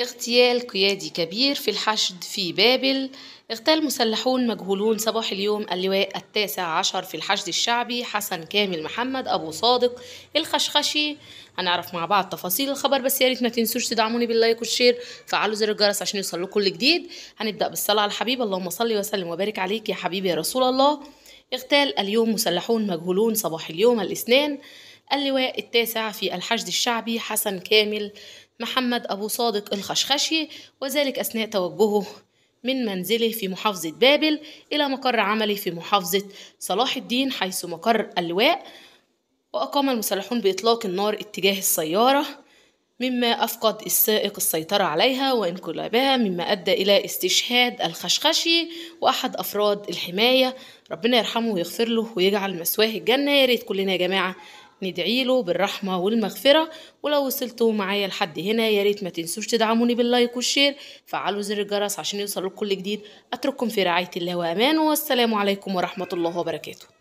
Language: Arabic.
اغتيال قيادي كبير في الحشد في بابل اغتال مسلحون مجهولون صباح اليوم اللواء التاسع عشر في الحشد الشعبي حسن كامل محمد أبو صادق الخشخشي هنعرف مع بعض تفاصيل الخبر بس يا ريت ما تنسوش تدعموني باللايك والشير فعلوا زر الجرس عشان يوصل لكم جديد هنبدأ بالصلاة على الحبيب اللهم صل وسلم وبارك عليك يا حبيبي يا رسول الله اغتال اليوم مسلحون مجهولون صباح اليوم الاثنين اللواء التاسع في الحشد الشعبي حسن كامل محمد أبو صادق الخشخشي وذلك أثناء توجهه من منزله في محافظة بابل إلى مقر عمله في محافظة صلاح الدين حيث مقر اللواء وأقام المسلحون بإطلاق النار اتجاه السيارة مما أفقد السائق السيطرة عليها وانقلابها مما أدى إلى استشهاد الخشخشي وأحد أفراد الحماية ربنا يرحمه ويغفر له ويجعل مسواه الجنة يا ريت كلنا يا جماعة ندعي له بالرحمة والمغفرة ولو وصلتوا معايا لحد هنا يا ريت ما تنسوش تدعموني باللايك والشير فعلوا زر الجرس عشان يوصلوا كل جديد أترككم في رعاية الله وأمان والسلام عليكم ورحمة الله وبركاته